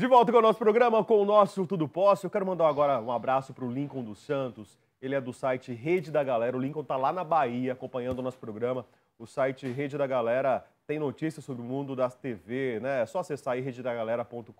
De volta com o nosso programa, com o nosso Tudo Posso. Eu quero mandar agora um abraço para o Lincoln dos Santos. Ele é do site Rede da Galera. O Lincoln está lá na Bahia acompanhando o nosso programa. O site Rede da Galera tem notícias sobre o mundo das TV, né? É só acessar aí rededagalera.com.br.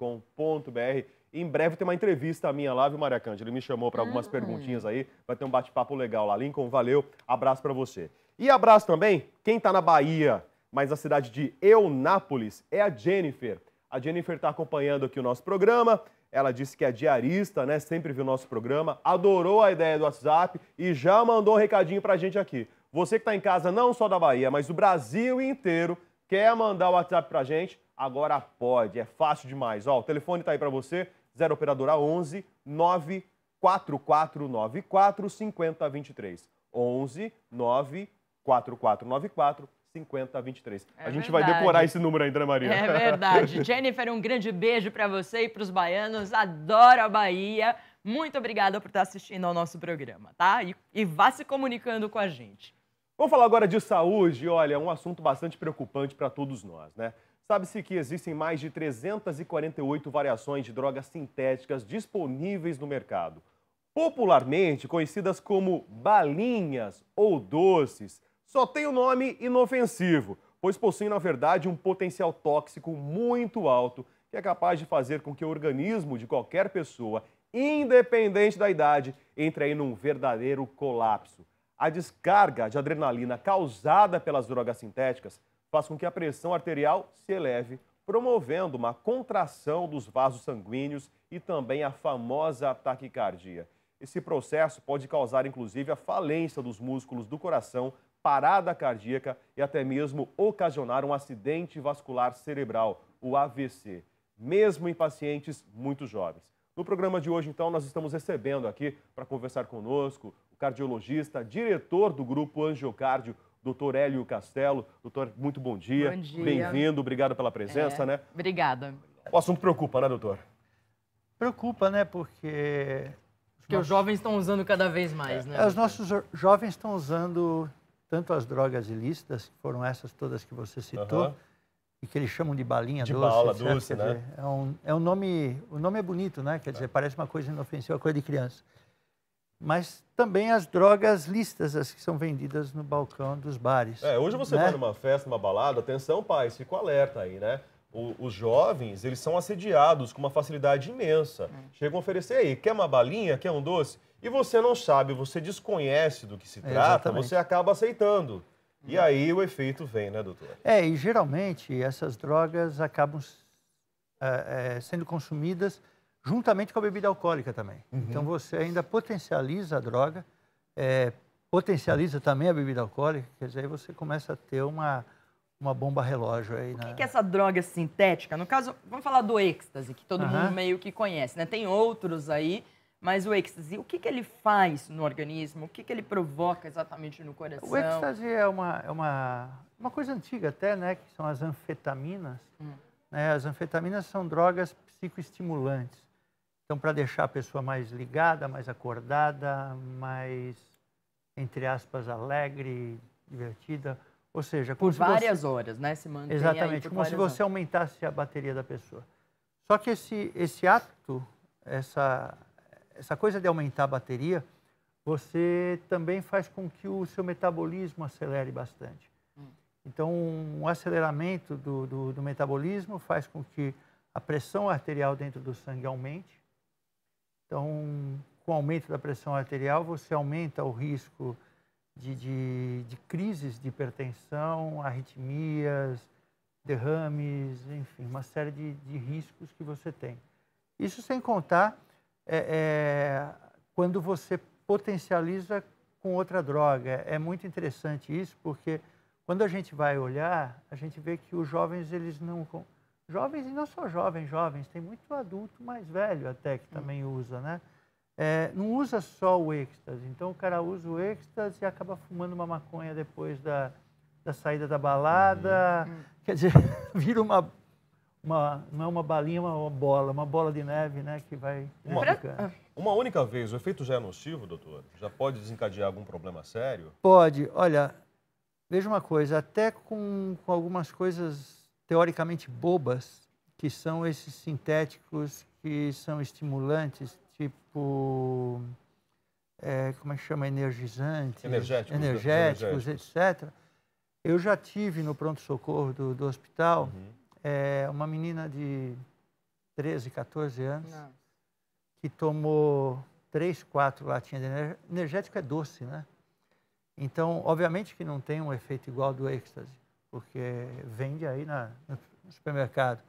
Em breve tem uma entrevista minha lá, viu, Maria Cândido? Ele me chamou para algumas hum. perguntinhas aí. Vai ter um bate-papo legal lá. Lincoln, valeu. Abraço para você. E abraço também quem está na Bahia, mas na cidade de Eunápolis, é a Jennifer. A Jennifer está acompanhando aqui o nosso programa. Ela disse que é diarista, né? Sempre viu o nosso programa, adorou a ideia do WhatsApp e já mandou um recadinho para a gente aqui. Você que está em casa, não só da Bahia, mas do Brasil inteiro, quer mandar o WhatsApp para a gente? Agora pode, é fácil demais. Ó, o telefone está aí para você, 0 operadora 11 94494 5023. 11 94494 50 a 23. É a gente verdade. vai decorar esse número ainda, né, Maria? É verdade. Jennifer, um grande beijo para você e para os baianos. Adoro a Bahia. Muito obrigada por estar assistindo ao nosso programa, tá? E, e vá se comunicando com a gente. Vamos falar agora de saúde. Olha, um assunto bastante preocupante para todos nós, né? Sabe-se que existem mais de 348 variações de drogas sintéticas disponíveis no mercado, popularmente conhecidas como balinhas ou doces só tem o um nome inofensivo, pois possui, na verdade, um potencial tóxico muito alto que é capaz de fazer com que o organismo de qualquer pessoa, independente da idade, entre aí num verdadeiro colapso. A descarga de adrenalina causada pelas drogas sintéticas faz com que a pressão arterial se eleve, promovendo uma contração dos vasos sanguíneos e também a famosa taquicardia. Esse processo pode causar, inclusive, a falência dos músculos do coração, parada cardíaca e até mesmo ocasionar um acidente vascular cerebral, o AVC, mesmo em pacientes muito jovens. No programa de hoje, então, nós estamos recebendo aqui para conversar conosco o cardiologista, diretor do grupo Angiocárdio, doutor Hélio Castelo. Doutor, muito bom dia. Bom dia. Bem-vindo, obrigado pela presença, é, né? Obrigada. O assunto preocupa, né, doutor? Preocupa, né, porque... Porque os jovens estão usando cada vez mais, né, é, né? Doutor? Os nossos jovens estão usando tanto as drogas ilícitas, que foram essas todas que você citou, uhum. e que eles chamam de balinha de doce. De bala doce, né? Dizer, é, um, é um nome, o nome é bonito, né? Quer dizer, parece uma coisa inofensiva, coisa de criança. Mas também as drogas listas, as que são vendidas no balcão dos bares. É, hoje você né? vai numa festa, numa balada, atenção pai fica alerta aí, né? O, os jovens, eles são assediados com uma facilidade imensa. É. Chegam a oferecer aí, quer uma balinha, quer um doce? e você não sabe, você desconhece do que se trata, você acaba aceitando. E uhum. aí o efeito vem, né, doutor? É, e geralmente essas drogas acabam é, é, sendo consumidas juntamente com a bebida alcoólica também. Uhum. Então você ainda potencializa a droga, é, potencializa também a bebida alcoólica, quer dizer, aí você começa a ter uma, uma bomba relógio aí. O que, né? que é essa droga sintética? No caso, vamos falar do êxtase, que todo uhum. mundo meio que conhece, né? Tem outros aí mas o êxtase, o que, que ele faz no organismo? O que, que ele provoca exatamente no coração? O êxtase é uma, é uma, uma coisa antiga até, né? Que são as anfetaminas. Hum. Né? As anfetaminas são drogas psicoestimulantes. Então, para deixar a pessoa mais ligada, mais acordada, mais, entre aspas, alegre, divertida. Ou seja... Por várias você... horas, né? Se mantém Exatamente, como se você horas. aumentasse a bateria da pessoa. Só que esse, esse ato, essa essa coisa de aumentar a bateria, você também faz com que o seu metabolismo acelere bastante. Hum. Então, um aceleramento do, do, do metabolismo faz com que a pressão arterial dentro do sangue aumente. Então, com o aumento da pressão arterial, você aumenta o risco de, de, de, crises de hipertensão, arritmias, derrames, enfim, uma série de, de riscos que você tem. Isso sem contar é, é, quando você potencializa com outra droga. É muito interessante isso, porque quando a gente vai olhar, a gente vê que os jovens, eles não... Jovens e não só jovens, jovens, tem muito adulto mais velho até que também hum. usa, né? É, não usa só o êxtase. Então o cara usa o êxtase e acaba fumando uma maconha depois da, da saída da balada. Hum. Quer dizer, vira uma uma, não é uma balinha, é uma bola, uma bola de neve, né, que vai... Uma, ah. uma única vez, o efeito já é nocivo, doutor? Já pode desencadear algum problema sério? Pode. Olha, veja uma coisa, até com, com algumas coisas teoricamente bobas, que são esses sintéticos que são estimulantes, tipo... É, como é que chama? Energizantes. Energéticos. Energéticos, né? energéticos. etc. Eu já tive no pronto-socorro do, do hospital... Uhum é, uma menina de 13, 14 anos Não. que tomou três, quatro latinhas de energético é doce, né? Então, obviamente que não tem um efeito igual do êxtase, porque vende aí na, no supermercado.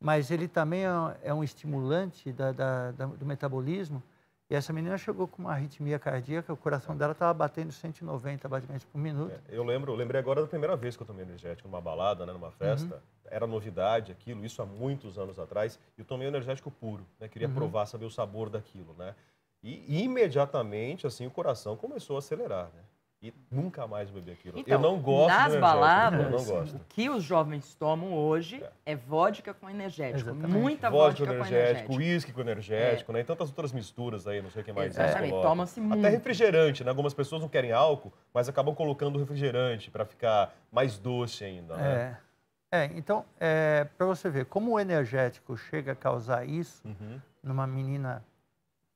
Mas ele também é, é um estimulante da, da, da, do metabolismo e essa menina chegou com uma arritmia cardíaca, o coração dela estava batendo 190 batimentos por minuto. É, eu lembro, eu lembrei agora da primeira vez que eu tomei energético, numa balada, né, numa festa. Uhum. Era novidade aquilo, isso há muitos anos atrás. E eu tomei energético puro, né? Queria uhum. provar, saber o sabor daquilo, né? E imediatamente, assim, o coração começou a acelerar, né? e nunca mais beber aquilo. Então, eu não gosto nas palavras, eu não gosto. o que os jovens tomam hoje é, é vodka com energético. Exatamente. Muita vodka, vodka com energético. Uísque com energético, é. né? E então, tantas tá outras misturas aí, não sei o que mais. toma-se muito. Até refrigerante, né? Algumas pessoas não querem álcool, mas acabam colocando refrigerante para ficar mais doce ainda, né? É. É, então, é, para você ver, como o energético chega a causar isso uhum. numa menina,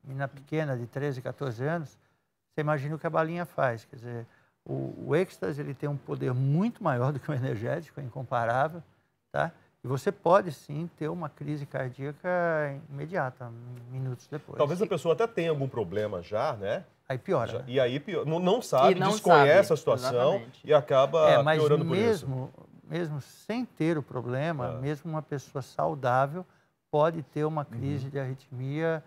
menina pequena de 13, 14 anos, você imagina o que a balinha faz. Quer dizer, o, o êxtase ele tem um poder muito maior do que o energético, é incomparável. Tá? E você pode sim ter uma crise cardíaca imediata, minutos depois. Talvez a pessoa até tenha algum problema já, né? Aí piora. Já, né? E aí piora, não, não sabe, não desconhece sabe, a situação exatamente. e acaba é, mas piorando mesmo, por isso. Mesmo sem ter o problema, é. mesmo uma pessoa saudável pode ter uma crise uhum. de arritmia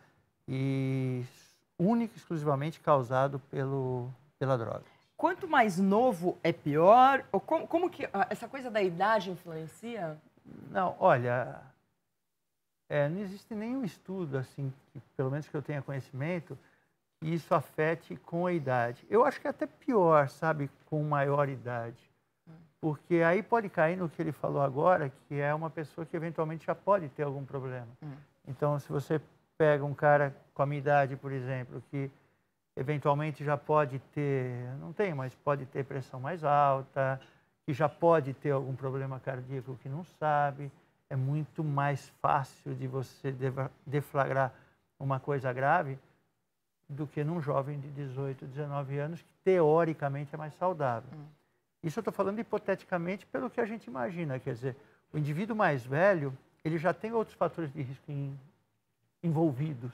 e única e exclusivamente causado pelo, pela droga. Quanto mais novo é pior? Ou como, como que ah, essa coisa da idade influencia? Não, olha, é, não existe nenhum estudo, assim, que, pelo menos que eu tenha conhecimento, que isso afete com a idade. Eu acho que é até pior, sabe, com maior idade. Porque aí pode cair no que ele falou agora, que é uma pessoa que eventualmente já pode ter algum problema. Hum. Então, se você pega um cara com a minha idade, por exemplo, que eventualmente já pode ter, não tem, mas pode ter pressão mais alta, que já pode ter algum problema cardíaco que não sabe, é muito mais fácil de você deflagrar uma coisa grave do que num jovem de 18, 19 anos, que teoricamente é mais saudável. Hum. Isso eu estou falando hipoteticamente pelo que a gente imagina, quer dizer, o indivíduo mais velho, ele já tem outros fatores de risco em, envolvidos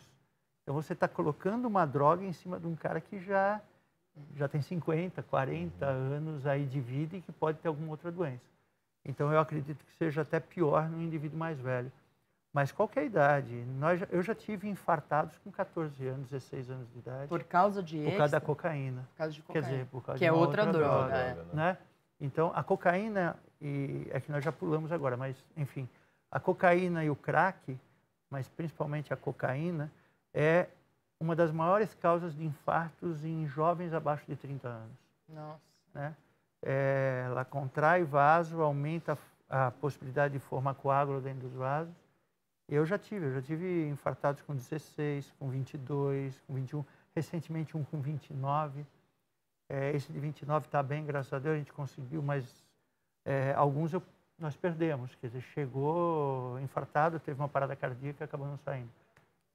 então você está colocando uma droga em cima de um cara que já, já tem 50, 40 uhum. anos aí de vida e que pode ter alguma outra doença. Então eu acredito que seja até pior no indivíduo mais velho. Mas qualquer é idade. Nós, eu já tive infartados com 14 anos, 16 anos de idade. Por causa de Por extra? causa da cocaína. Por causa de cocaína. Quer dizer, por causa que de é outra, outra droga. droga é. Né? Então, a cocaína, e é que nós já pulamos agora, mas enfim, a cocaína e o crack, mas principalmente a cocaína, é uma das maiores causas de infartos em jovens abaixo de 30 anos. Nossa. Né? É, ela contrai vaso, aumenta a, possibilidade de formar coágulo dentro dos vasos. Eu já tive, eu já tive infartados com 16, com 22, com 21, recentemente um com 29. É, esse de 29 está bem, graças a Deus, a gente conseguiu, mas é, alguns eu, nós perdemos. Quer dizer, chegou infartado, teve uma parada cardíaca e acabou não saindo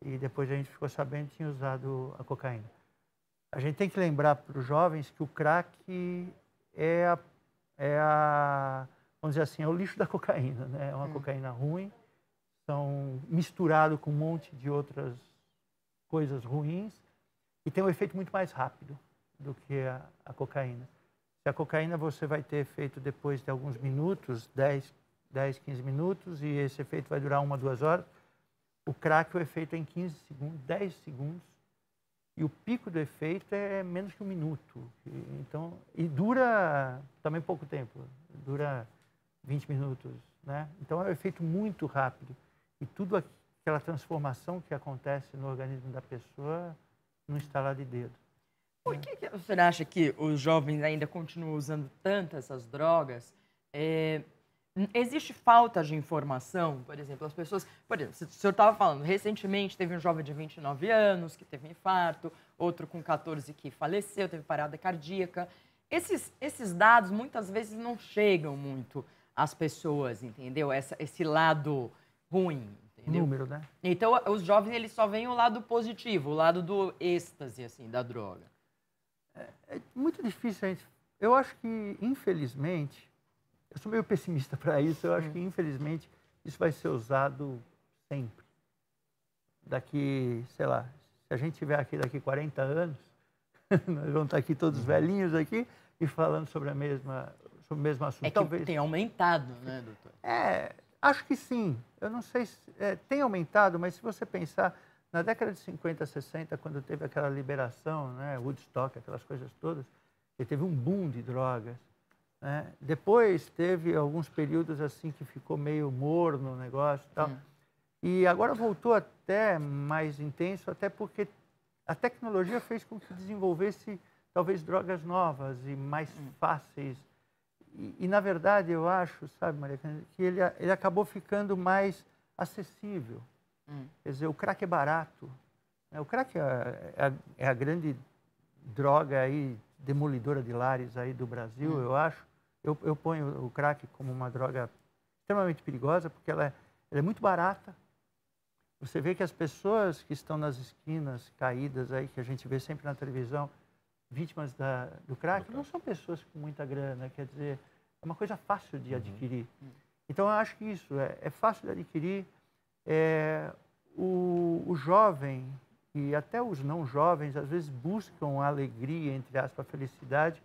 e depois a gente ficou sabendo que tinha usado a cocaína. A gente tem que lembrar para os jovens que o crack é a, é a, vamos dizer assim, é o lixo da cocaína, né? É uma hum. cocaína ruim, são misturado com um monte de outras coisas ruins e tem um efeito muito mais rápido do que a, a cocaína. Se a cocaína você vai ter efeito depois de alguns minutos, 10, 10, 15 minutos, e esse efeito vai durar uma, duas horas, o crack o efeito é em 15 segundos, 10 segundos, e o pico do efeito é menos que um minuto. Então, e dura também pouco tempo, dura 20 minutos, né? Então é um efeito muito rápido. E tudo aquela transformação que acontece no organismo da pessoa está lá de dedo. Por né? que, que você acha que os jovens ainda continuam usando tanto essas drogas? É Existe falta de informação, por exemplo, as pessoas. Por exemplo, o senhor estava falando, recentemente teve um jovem de 29 anos que teve infarto, outro com 14 que faleceu, teve parada cardíaca. Esses, esses dados muitas vezes não chegam muito às pessoas, entendeu? Essa, esse lado ruim. Entendeu? Número, né? Então, os jovens eles só veem o lado positivo, o lado do êxtase, assim, da droga. É, é muito difícil a gente. Eu acho que, infelizmente, eu sou meio pessimista para isso. Eu acho é. que, infelizmente, isso vai ser usado sempre. Daqui, sei lá, se a gente estiver aqui daqui 40 anos, nós vamos estar tá aqui todos uhum. velhinhos aqui e falando sobre a mesma sobre o mesmo assunto. É que Talvez tem aumentado, né, doutor? É, acho que sim. Eu não sei se é, tem aumentado, mas se você pensar na década de 50, 60, quando teve aquela liberação, né, Woodstock, aquelas coisas todas, teve um boom de drogas. Né? Depois teve alguns períodos assim que ficou meio morno o negócio e tal. Hum. E agora voltou até mais intenso, até porque a tecnologia fez com que desenvolvesse talvez drogas novas e mais hum. fáceis. E, e, na verdade eu acho, sabe, Maria, que ele, ele acabou ficando mais acessível. Hum. Quer dizer, o crack é barato. Né? O crack é a, é, é a grande droga aí demolidora de lares aí do Brasil, hum. eu acho eu, eu ponho o crack como uma droga extremamente perigosa, porque ela é, ela é muito barata. Você vê que as pessoas que estão nas esquinas caídas aí, que a gente vê sempre na televisão, vítimas da, do crack, não são pessoas com muita grana, quer dizer, é uma coisa fácil de uhum. adquirir. Uhum. Então, eu acho que isso é, é fácil de adquirir. É, o, o, jovem e até os não jovens, às vezes, buscam a alegria, entre aspas, a felicidade,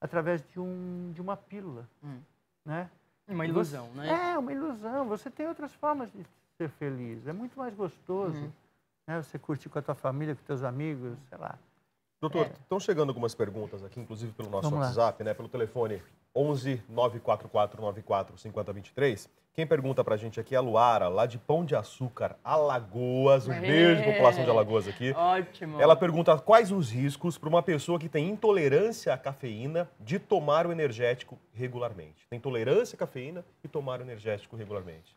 através de, um, de uma pílula. Hum. Né? Uma ilusão, você, né? É, uma ilusão. Você tem outras formas de ser feliz. É muito mais gostoso. Uhum. Né? Você curtir com a tua família, com teus amigos, sei lá. Doutor, é. estão chegando algumas perguntas aqui, inclusive pelo nosso Vamos WhatsApp, né? Pelo telefone 11 944 5023. Quem pergunta pra gente aqui é a Luara, lá de Pão de Açúcar, Alagoas. Um é. beijo, população de Alagoas aqui. Ótimo. Ela pergunta quais os riscos para uma pessoa que tem intolerância à cafeína de tomar o energético regularmente. Tem intolerância à cafeína e tomar o energético regularmente.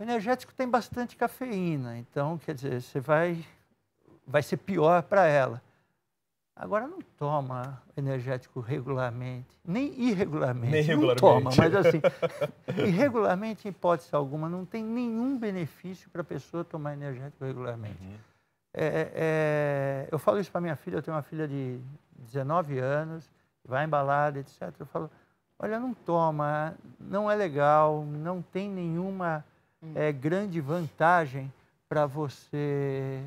O energético tem bastante cafeína, então, quer dizer, você vai, vai ser pior para ela. Agora não toma energético regularmente, nem irregularmente. Nem regularmente. Não toma, mas assim, irregularmente, em hipótese alguma, não tem nenhum benefício para a pessoa tomar energético regularmente. Uhum. É, é, é eu falo isso para minha filha, eu tenho uma filha de 19 anos, vai em balada, etc. Eu falo, olha, não toma, não é legal, não tem nenhuma é, grande vantagem para você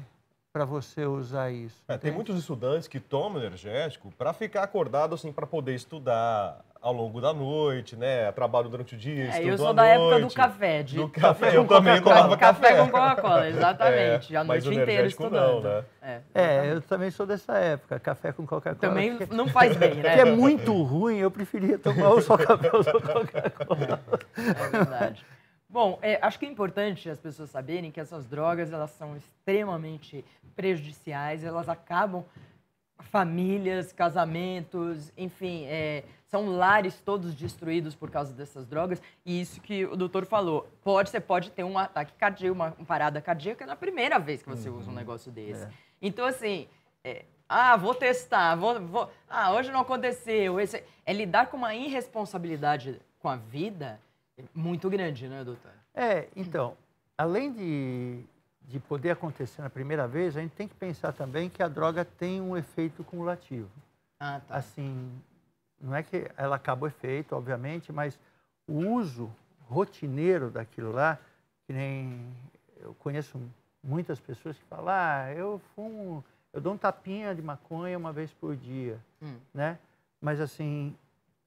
para você usar isso. É, tem muitos estudantes que tomam energético para ficar acordado, assim, para poder estudar ao longo da noite, né? Trabalho durante o dia, é, estudo Eu sou da época do café, de... Do café, café eu também tomava café. Café com Coca-Cola, exatamente. É, a noite inteira estudando. Não, né? é, é, eu também sou dessa época, café com Coca-Cola. Também porque... não faz bem, né? Que é muito ruim, eu preferia tomar ou só café ou só Coca-Cola. é verdade. Bom, é, acho que é importante as pessoas saberem que essas drogas elas são extremamente prejudiciais, elas acabam famílias, casamentos, enfim, é, são lares todos destruídos por causa dessas drogas. E isso que o doutor falou, pode você pode ter um ataque cardíaco, uma parada cardíaca na primeira vez que você uhum. usa um uhum. negócio é. desse. É. Então assim, é, ah, vou testar, vou, vou, ah, hoje não aconteceu. Esse, é lidar com uma irresponsabilidade com a vida muito grande, né, doutor? É, então, além de, de poder acontecer na primeira vez, a gente tem que pensar também que a droga tem um efeito cumulativo. Ah, tá. Assim, não é que ela acaba o efeito, obviamente, mas o uso rotineiro daquilo lá, que nem eu conheço muitas pessoas que falam, ah, eu fumo, eu dou um tapinha de maconha uma vez por dia, hum. né? Mas assim,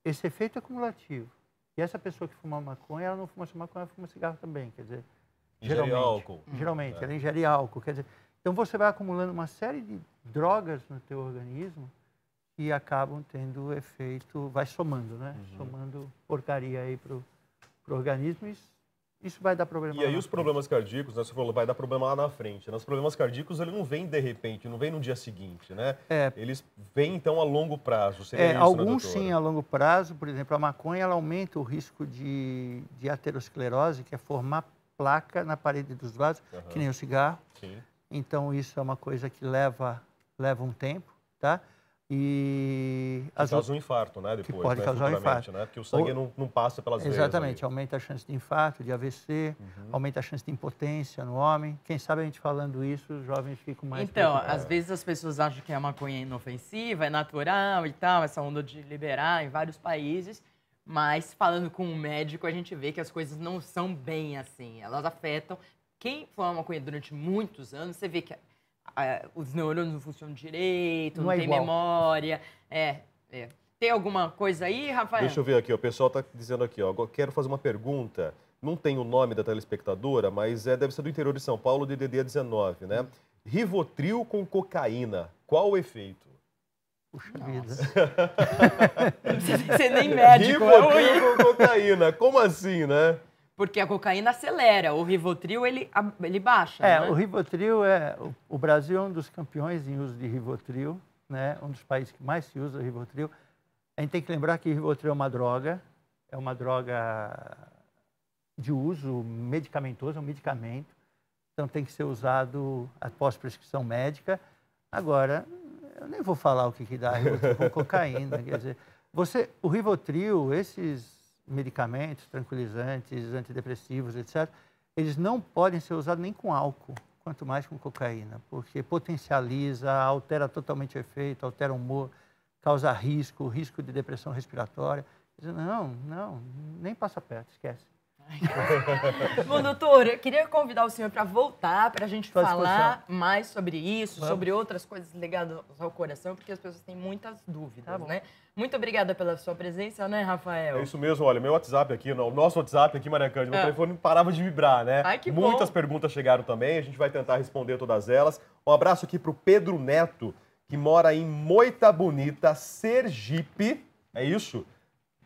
esse efeito é cumulativo. E essa pessoa que fuma maconha, ela não fuma só maconha, ela fuma cigarro também, quer dizer. geralmente, álcool. Uhum. Geralmente, é. ela ingere álcool. Quer dizer, então você vai acumulando uma série de drogas no teu organismo que acabam tendo efeito, vai somando, né? Uhum. Somando porcaria aí pro, pro organismo e isso vai dar problema. E aí os problemas cardíacos, né, você falou, vai dar problema lá na frente. Né? Os problemas cardíacos, ele não vem de repente, não vem no dia seguinte, né? É. Eles vêm, então, a longo prazo. Seria é, isso, né, alguns né, sim, a longo prazo. Por exemplo, a maconha, ela aumenta o risco de, de aterosclerose, que é formar placa na parede dos vasos, uhum. que nem o cigarro. Sim. Então, isso é uma coisa que leva, leva um tempo, tá? E que causa um infarto, né? Depois, que pode né? causar um infarto. Né? Porque o sangue Ou... não, não, passa pelas Exatamente, veias. Exatamente, aumenta a chance de infarto, de AVC, uhum. aumenta a chance de impotência no homem. Quem sabe a gente falando isso, os jovens ficam mais. Então, às vezes as pessoas acham que a maconha é inofensiva, é natural e tal, essa onda de liberar em vários países. Mas falando com um médico, a gente vê que as coisas não são bem assim. Elas afetam. Quem fuma maconha durante muitos anos, você vê que os neurônios não funcionam direito, não, não é tem igual. memória. É, é. Tem alguma coisa aí, Rafael? Deixa eu ver aqui, o pessoal está dizendo aqui, ó, quero fazer uma pergunta. Não tem o nome da telespectadora, mas é, deve ser do interior de São Paulo, DDD 19, né? Rivotril com cocaína, qual o efeito? Puxa vida. Você nem médico. É Rivotril com cocaína, como assim, né? Porque a cocaína acelera, o Rivotril ele, ele baixa. É, né? o Rivotril é. O Brasil é um dos campeões em uso de Rivotril, né? um dos países que mais se usa Rivotril. A gente tem que lembrar que Rivotril é uma droga, é uma droga de uso medicamentoso, é um medicamento. Então tem que ser usado após prescrição médica. Agora, eu nem vou falar o que, que dá Rivotril com cocaína. Quer dizer, você, o Rivotril, esses medicamentos, tranquilizantes, antidepressivos, etc., eles não podem ser usados nem com álcool, quanto mais com cocaína, porque potencializa, altera totalmente o efeito, altera o humor, causa risco, risco de depressão respiratória. Não, não, nem passa perto, esquece. Bom, doutor, eu queria convidar o senhor para voltar, para a gente falar mais sobre isso, Vamos. sobre outras coisas ligadas ao coração, porque as pessoas têm muitas dúvidas, tá né? Muito obrigada pela sua presença, né, Rafael? É isso mesmo, olha, meu WhatsApp aqui, o nosso WhatsApp aqui, Maria Cândida, meu ah. telefone parava de vibrar, né? Ai, que Muitas bom. perguntas chegaram também, a gente vai tentar responder todas elas. Um abraço aqui para o Pedro Neto, que mora em Moita Bonita, Sergipe, é isso?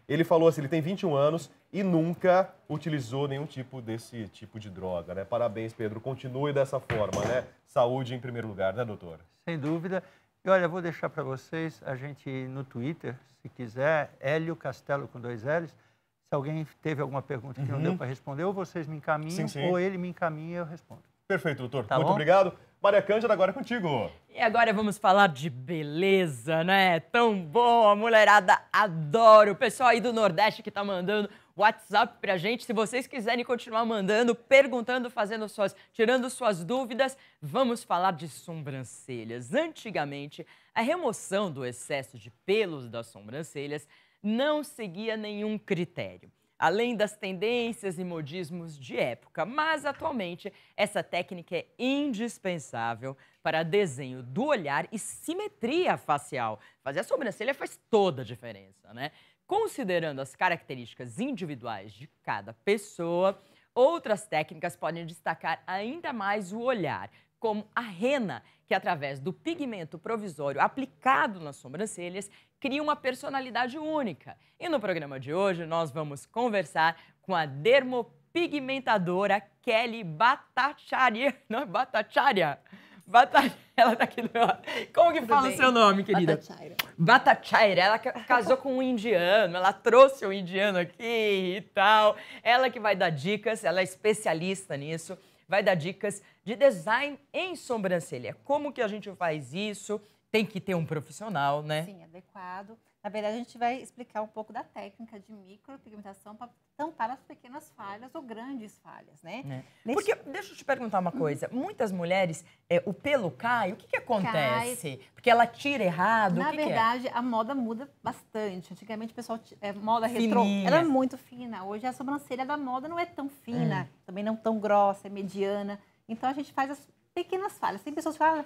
Ele falou assim, ele tem 21 anos e nunca utilizou nenhum tipo desse tipo de droga, né? Parabéns, Pedro. Continue dessa forma, né? Saúde em primeiro lugar, né, doutor? Sem dúvida. E olha, vou deixar para vocês, a gente no Twitter, se quiser, Hélio Castelo com dois L's. Se alguém teve alguma pergunta que uhum. não deu uhum. para responder, ou vocês me encaminham, sim, sim. ou ele me encaminha e eu respondo. Perfeito, doutor. Tá Muito bom? obrigado. Maria Cândida, agora é contigo. E agora vamos falar de beleza, né? Tão bom, a mulherada adora. O pessoal aí do Nordeste que tá mandando WhatsApp para a gente. Se vocês quiserem continuar mandando, perguntando, fazendo suas, tirando suas dúvidas, vamos falar de sobrancelhas. Antigamente, a remoção do excesso de pelos das sobrancelhas não seguia nenhum critério além das tendências e modismos de época. Mas atualmente, essa técnica é indispensável para desenho do olhar e simetria facial. Fazer a sobrancelha faz toda a diferença, né? Considerando as características individuais de cada pessoa, outras técnicas podem destacar ainda mais o olhar, como a rena, que através do pigmento provisório aplicado nas sobrancelhas, cria uma personalidade única. E no programa de hoje nós vamos conversar com a dermopigmentadora Kelly Batacharya, não é Batacharia? Tá aqui do meu Como que Tudo fala bem? o seu nome, querida? Batachaira. Batachaira. Ela casou com um indiano, ela trouxe um indiano aqui e tal. Ela que vai dar dicas, ela é especialista nisso. Vai dar dicas de design em sobrancelha. Como que a gente faz isso? tem que ter um profissional, né? Sim, adequado. Na verdade, a gente vai explicar um pouco da técnica de micropigmentação para tampar as pequenas falhas ou grandes falhas, né? É. Porque, deixa eu te perguntar uma coisa. Uhum. Muitas mulheres, é, o pelo cai, o que, que acontece? Cai. Porque ela tira errado, Na é? verdade, é? a moda muda bastante. Antigamente, o pessoal, é, moda retrô, ela é muito fina. Hoje, a sobrancelha da moda não é tão fina, é. também não tão grossa, é mediana. Então, a gente faz as pequenas falhas. Tem pessoas que falam,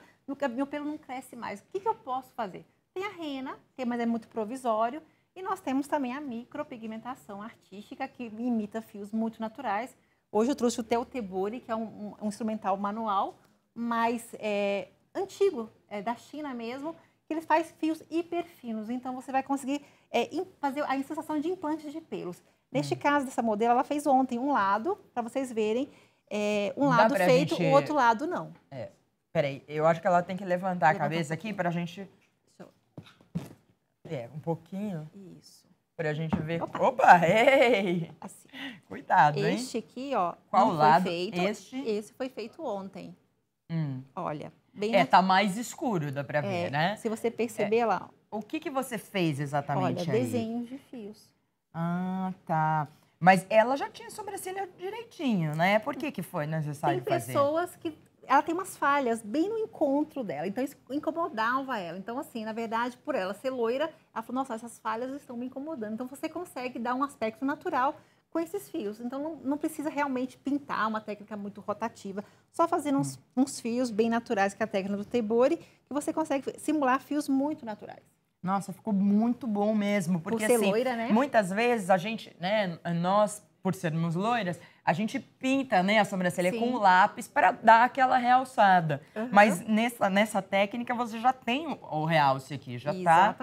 meu pelo não cresce mais. O que, que eu posso fazer? Tem a rena, tem, mas é muito provisório. E nós temos também a micropigmentação artística, que imita fios muito naturais. Hoje eu trouxe o Teutebori, que é um, um instrumental manual, mas é, antigo, é, da China mesmo, que ele faz fios hiperfinos. Então, você vai conseguir é, fazer a sensação de implante de pelos. Neste hum. caso dessa modelo, ela fez ontem um lado, para vocês verem, é, um Dá lado feito, gente... o outro lado não. É. Peraí, eu acho que ela tem que levantar a cabeça aqui para a gente. É, um pouquinho. Isso. Para a gente ver. Opa, Opa ei! Assim. Cuidado, hein? Este aqui, ó. Qual não lado? Foi feito. Este. Esse foi feito ontem. Hum. Olha. Bem é, tá mais escuro, dá para ver, é, né? Se você perceber é. lá. O que, que você fez exatamente Olha, aí? desenho de fios. Ah, tá. Mas ela já tinha sobrancelha direitinho, né? Por que, que foi necessário fazer? Tem pessoas fazer? que ela tem umas falhas bem no encontro dela, então isso incomodava ela. Então, assim, na verdade, por ela ser loira, ela falou: nossa, essas falhas estão me incomodando. Então, você consegue dar um aspecto natural com esses fios. Então, não, não precisa realmente pintar uma técnica muito rotativa, só fazendo uns, hum. uns fios bem naturais, que é a técnica do Tebori, que você consegue simular fios muito naturais. Nossa, ficou muito bom mesmo, porque por ser assim, loira, né? muitas vezes a gente, né, nós por sermos loiras, a gente pinta né, a sobrancelha Sim. com lápis para dar aquela realçada. Uhum. Mas nessa, nessa técnica você já tem o realce aqui, já está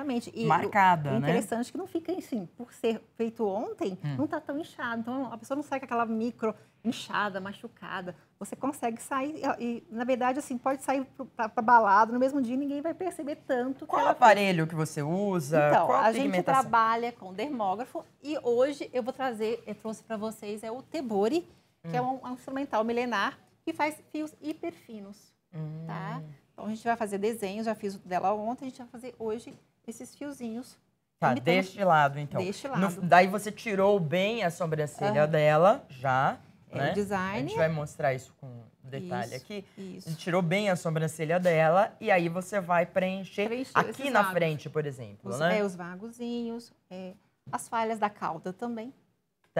marcada. O, né? interessante é que não fica assim, por ser feito ontem, hum. não está tão inchado. Então a pessoa não sai com aquela micro inchada, machucada. Você consegue sair e, na verdade, assim, pode sair para balada no mesmo dia ninguém vai perceber tanto. Qual aparelho fez. que você usa? Então, qual a, a gente trabalha com dermógrafo e hoje eu vou trazer, eu trouxe para vocês é o Tebori que é hum. é um, um, instrumental milenar que faz fios hiperfinos, tá? hum. tá? Então a gente vai fazer desenhos, já fiz dela ontem, a gente vai fazer hoje esses fiozinhos. Tá, deste lado então. Deste lado. No, daí você tirou bem a sobrancelha uhum. dela, já. É, né? design. A gente vai mostrar isso com detalhe isso, aqui. Isso. Tirou bem a sobrancelha dela e aí você vai preencher, preencher aqui na vagos. frente, por exemplo, os, né? É, os vagozinhos, é, as falhas da cauda também.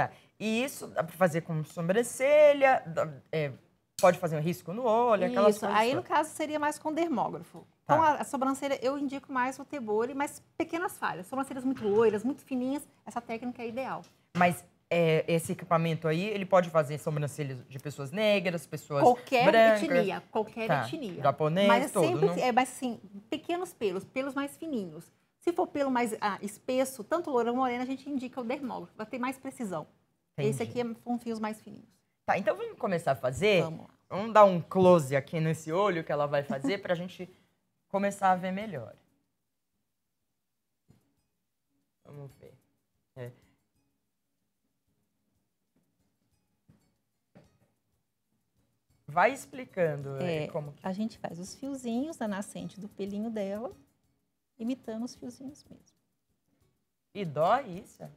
Tá. E isso dá para fazer com sobrancelha, é, pode fazer um risco no olho, aquela aquelas Isso, Aí, no caso, seria mais com dermógrafo. Tá. Então, a, a, sobrancelha, eu indico mais o tebore, mas pequenas falhas. Sobrancelhas muito loiras, muito fininhas, essa técnica é ideal. Mas é, esse equipamento aí, ele pode fazer sobrancelhas de pessoas negras, pessoas qualquer brancas. Etnia, qualquer tá. etnia, qualquer etnia. Japonês, mas é todo, sempre, não? É, mas assim, pequenos pelos, pelos mais fininhos. Se for pelo mais ah, espesso, tanto loura como morena, a gente indica o dermógrafo, para ter mais precisão. Entendi. Esse aqui é com fios mais fininhos. Tá, então vamos começar a fazer? Vamos lá. Vamos dar um close aqui nesse olho que ela vai fazer para a gente começar a ver melhor. Vamos ver. É. Vai explicando é, como que... A gente faz os fiozinhos da nascente do pelinho dela imitando os fiozinhos mesmo. E dói isso? É?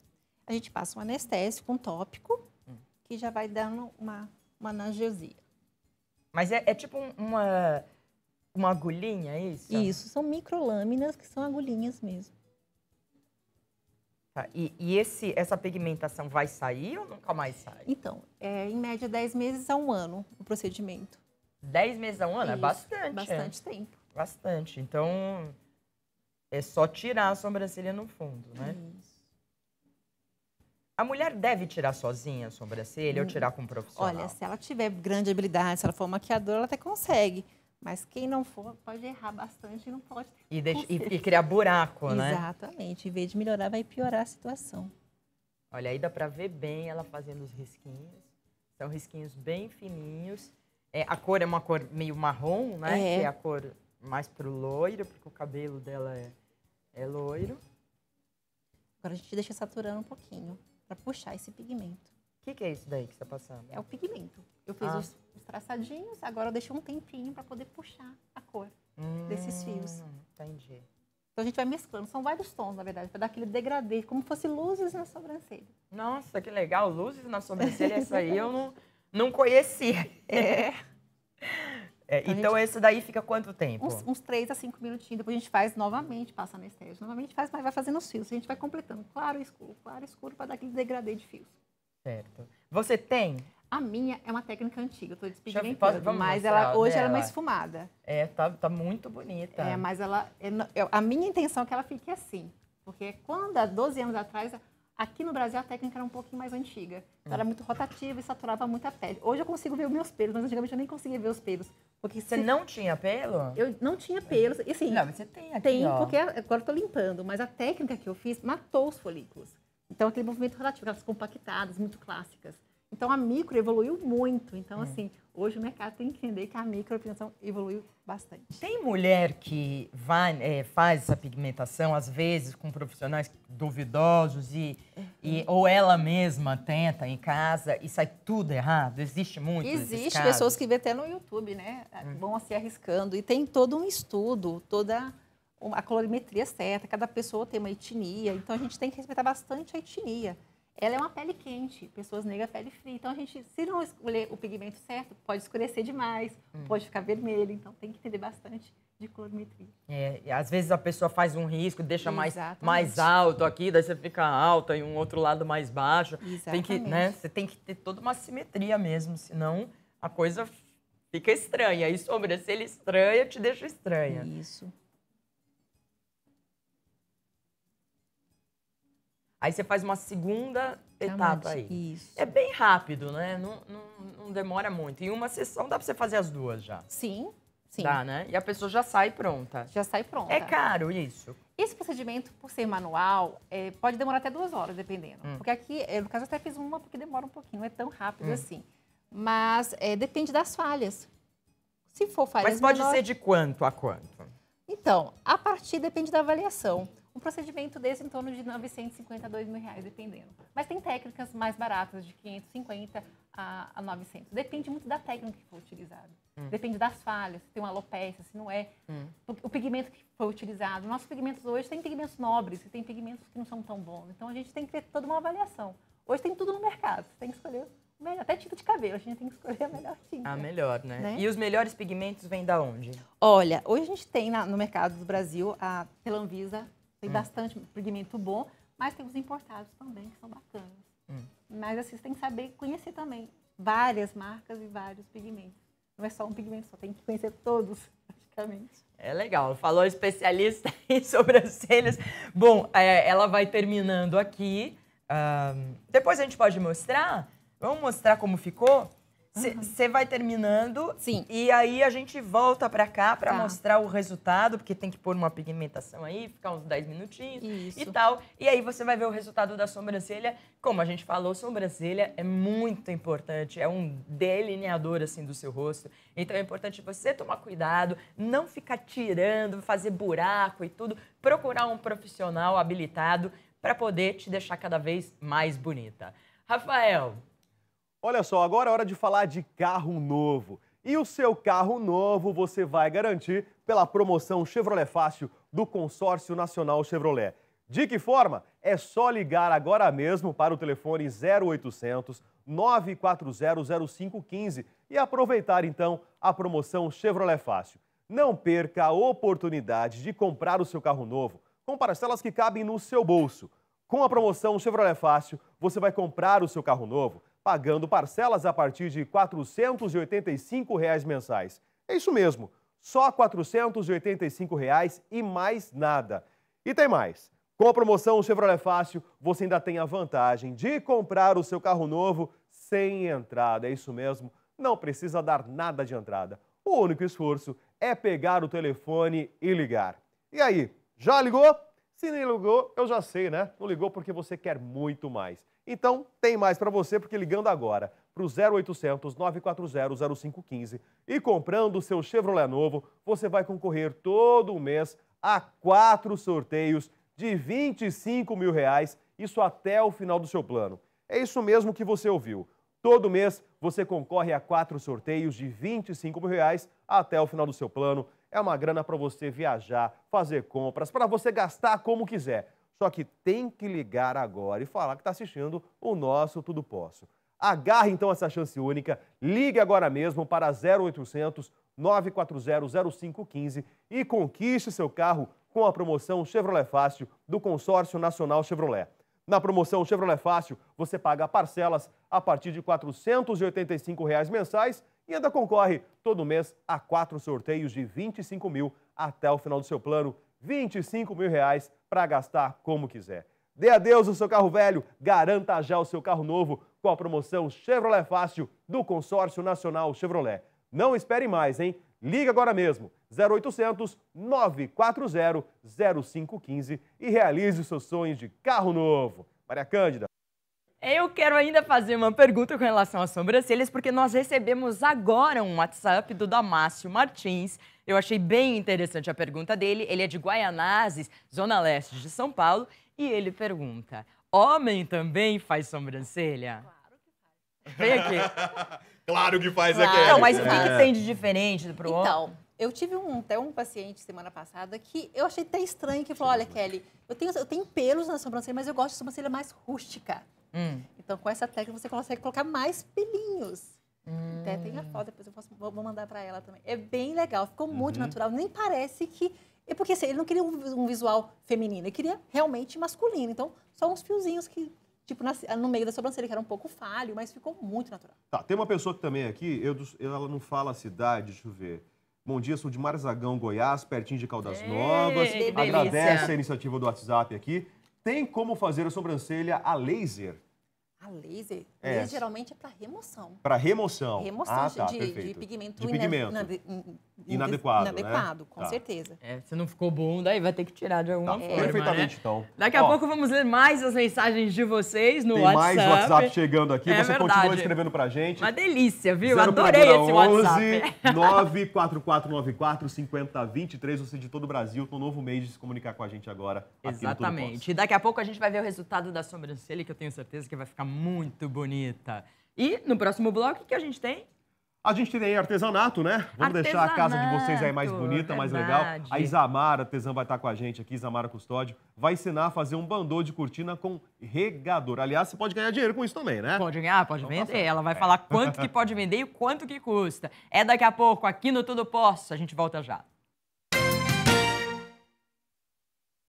A gente passa um anestésico, um tópico, hum. que já vai dando uma, uma analgesia. Mas é, é tipo uma, uma agulhinha, é isso? Isso, são microlâminas que são agulhinhas mesmo. Tá, e, e esse, essa pigmentação vai sair ou nunca mais sai? Então, é, em média 10 meses a um ano o procedimento. 10 meses a um ano? É isso, é bastante. Bastante é. tempo. Bastante. Então, é só tirar a sobrancelha no fundo, né? Isso. A mulher deve tirar sozinha a sobrancelha hum. ou tirar com um profissional? Olha, se ela tiver grande habilidade, se ela for maquiadora, ela até consegue. Mas quem não for pode errar bastante e não pode ter e, deixa, e, e, criar buraco, né? Exatamente. Em vez de melhorar, vai piorar a situação. Olha, aí dá para ver bem ela fazendo os risquinhos. São risquinhos bem fininhos. É, a cor é uma cor meio marrom, né? É. Que é a cor mais pro loiro, porque o cabelo dela é é loiro. Agora a gente deixa saturando um pouquinho para puxar esse pigmento. O que, que, é isso daí que está passando? É o pigmento. Eu fiz ah. os, os, traçadinhos, agora eu deixei um tempinho para poder puxar a cor hum, desses fios. Entendi. Então a gente vai mesclando, são vários tons, na verdade, para dar aquele degradê, como fosse luzes na sobrancelha. Nossa, que legal, luzes na sobrancelha, essa aí eu não, não conhecia. É. É, então, então, gente, esse daí fica quanto tempo? Uns, uns 3 a 5 minutinhos, depois a gente faz novamente, passa na estética, novamente faz, mas vai fazendo os fios, a gente vai completando, claro, escuro, claro, escuro, para dar aquele degradê de fios. Certo. Você tem? A minha é uma técnica antiga, eu tô despedimentando, mas ela, hoje dela. ela é mais esfumada. É, tá, tá muito bonita. É, mas ela, é é, a minha intenção é que ela fique assim, porque quando há 12 anos atrás, Aqui no Brasil a técnica era um pouquinho mais antiga. Então, hum. Era muito rotativa e saturava muita pele. Hoje eu consigo ver os meus pelos, mas antigamente eu nem conseguia ver os pelos. Porque você se... não tinha pelo? Eu não tinha pelo. E, assim, não, você tem aqui, Tem, ó. porque agora eu tô limpando. Mas a técnica que eu fiz matou os folículos. Então, aquele movimento relativo, elas compactadas, muito clássicas. Então a micro evoluiu muito. Então, é. assim, hoje o mercado tem que entender que a micropigmentação evoluiu bastante. Tem mulher que vai, é, faz essa pigmentação, às vezes, com profissionais duvidosos, e, e, uhum. ou ela mesma tenta em casa e sai tudo errado? Existe muito Existe pessoas que vê até no YouTube, né? Uhum. Vão se arriscando. E tem todo um estudo, toda a colorimetria certa, cada pessoa tem uma etnia. Então a gente tem que respeitar bastante a etnia ela é uma pele quente, pessoas negras pele fria. Então a gente, se não escolher o pigmento certo, pode escurecer demais, hum. pode ficar vermelho, então tem que entender bastante de colorimetria. É, e às vezes a pessoa faz um risco, deixa mais, mais alto aqui, daí você fica alta e um outro lado mais baixo. Exatamente. Tem que, né, você tem que ter toda uma simetria mesmo, senão a coisa fica estranha. E sobrancelha estranha te deixa estranha. Isso. Aí você faz uma segunda tá etapa aí. Isso. É bem rápido, né? Não, não, não demora muito. Em uma sessão dá para você fazer as duas já. Sim, sim. Dá, né? E a pessoa já sai pronta. Já sai pronta. É caro isso. Esse procedimento, por ser manual, é, pode demorar até duas horas, dependendo. Hum. Porque aqui, é, no caso, eu até fiz uma porque demora um pouquinho, não é tão rápido hum. assim. Mas é, depende das falhas. Se for falhas Mas pode menor... ser de quanto a quanto? Então, a partir depende da avaliação. Hum. Um procedimento desse em torno de 950 a 2 mil reais, dependendo. Mas tem técnicas mais baratas, de 550 a, a 900. Depende muito da técnica que for utilizada. Hum. Depende das falhas, se tem uma alopecia, se não é. Hum. O pigmento que foi utilizado. Nossos pigmentos hoje tem pigmentos nobres e tem pigmentos que não são tão bons. Então a gente tem que ter toda uma avaliação. Hoje tem tudo no mercado, você tem que escolher melhor. Até tinta de cabelo, a gente tem que escolher a melhor tinta. A melhor, né? né? E os melhores pigmentos vêm da onde? Olha, hoje a gente tem na, no mercado do Brasil, a, pela Anvisa, tem hum. bastante pigmento bom, mas tem os importados também, que são bacanas. Hum. Mas assim, você tem que saber conhecer também várias marcas e vários pigmentos. Não é só um pigmento, só tem que conhecer todos, praticamente. É legal, falou especialista em sobrancelhas. Bom, é, ela vai terminando aqui. Um, depois a gente pode mostrar. Vamos mostrar como ficou? Você uhum. vai terminando. Sim. E aí a gente volta para cá para tá. mostrar o resultado, porque tem que pôr uma pigmentação aí, ficar uns 10 minutinhos Isso. e tal. E aí você vai ver o resultado da sobrancelha. Como a gente falou, sobrancelha é muito importante, é um delineador assim do seu rosto. Então é importante você tomar cuidado, não ficar tirando, fazer buraco e tudo. Procurar um profissional habilitado para poder te deixar cada vez mais bonita. Rafael, Olha só, agora é hora de falar de carro novo. E o seu carro novo você vai garantir pela promoção Chevrolet Fácil do Consórcio Nacional Chevrolet. De que forma? É só ligar agora mesmo para o telefone 0800 940 e aproveitar então a promoção Chevrolet Fácil. Não perca a oportunidade de comprar o seu carro novo com parcelas que cabem no seu bolso. Com a promoção Chevrolet Fácil, você vai comprar o seu carro novo pagando parcelas a partir de R$ 485 reais mensais. É isso mesmo, só R$ 485 reais e mais nada. E tem mais. Com a promoção Chevrolet Fácil, você ainda tem a vantagem de comprar o seu carro novo sem entrada. É isso mesmo, não precisa dar nada de entrada. O único esforço é pegar o telefone e ligar. E aí, já ligou? Se nem ligou, eu já sei, né? Não ligou porque você quer muito mais. Então, tem mais para você, porque ligando agora para o 0800 940 0515 e comprando o seu Chevrolet novo, você vai concorrer todo mês a quatro sorteios de 25 mil reais, isso até o final do seu plano. É isso mesmo que você ouviu. Todo mês você concorre a quatro sorteios de 25 mil reais até o final do seu plano. É uma grana para você viajar, fazer compras, para você gastar como quiser. Só que tem que ligar agora e falar que está assistindo o nosso Tudo Posso. Agarre então essa chance única, ligue agora mesmo para 0800 940 0515 e conquiste seu carro com a promoção Chevrolet Fácil do Consórcio Nacional Chevrolet. Na promoção Chevrolet Fácil, você paga parcelas a partir de R$ 485 reais mensais e ainda concorre todo mês a quatro sorteios de 25 mil até o final do seu plano. 25 mil reais para gastar como quiser. Dê adeus o seu carro velho, garanta já o seu carro novo com a promoção Chevrolet Fácil do Consórcio Nacional Chevrolet. Não espere mais, hein? Liga agora mesmo, 0800 940 0515 e realize os seus sonhos de carro novo. Maria Cândida. Eu quero ainda fazer uma pergunta com relação às sobrancelhas, porque nós recebemos agora um WhatsApp do Damásio Martins, eu achei bem interessante a pergunta dele. Ele é de Guaianazes, zona leste de São Paulo, e ele pergunta: homem também faz sobrancelha? Claro que faz. Vem né, aqui. claro que faz aqui. Então, mas o que, que é. tem de diferente pro homem? Então, eu tive um, até um paciente semana passada que eu achei até estranho, que falou, olha, Kelly, eu tenho, eu tenho pelos na sobrancelha, mas eu gosto de sobrancelha mais rústica. Hum. Então, com essa técnica, você consegue colocar mais pelinhos. Hum. Até tem a foto, hum. depois eu posso, vou mandar para ela também. É bem legal, ficou uhum. muito natural. Nem parece que. É porque assim, ele não queria um, um, visual feminino, ele queria realmente masculino. Então, só uns fiozinhos que, tipo, no meio da sobrancelha, que era um pouco falho, mas ficou muito natural. Tá, tem uma pessoa que também é aqui, eu, ela não fala a cidade, deixa eu ver. Bom dia, sou de Marzagão, Goiás, pertinho de Caldas Ei, Novas. Agradece a iniciativa do WhatsApp aqui. Tem como fazer a sobrancelha a laser? A laser, é. laser geralmente é para remoção. Para remoção. Remoção ah, tá, de, de, pigmento, de pigmento. Inade, inadequado. Inadequado, né? com tá. certeza. É, se não ficou bom, daí vai ter que tirar de alguma tá, forma. Perfeitamente, né? então. Daqui a Ó, pouco vamos ler mais as mensagens de vocês no tem WhatsApp. Tem mais WhatsApp chegando aqui. É Você verdade. continua escrevendo para gente. Uma delícia, viu? Adorei esse 11 WhatsApp. 94494 5023. Você de todo o Brasil, no novo mês de se comunicar com a gente agora. Exatamente. E daqui a pouco a gente vai ver o resultado da sobrancelha, que eu tenho certeza que vai ficar muito bonita. E no próximo bloco, o que a gente tem? A gente tem aí artesanato, né? Vamos deixar a casa de vocês aí mais bonita, verdade. mais legal. A Isamara, artesã, vai estar com a gente aqui, Isamara Custódio. Vai ensinar a fazer um bandô de cortina com regador. Aliás, você pode ganhar dinheiro com isso também, né? Pode ganhar, pode então, tá vender. Tá Ela vai é. falar quanto que pode vender e quanto que custa. É daqui a pouco, aqui no Tudo Posso. A gente volta já.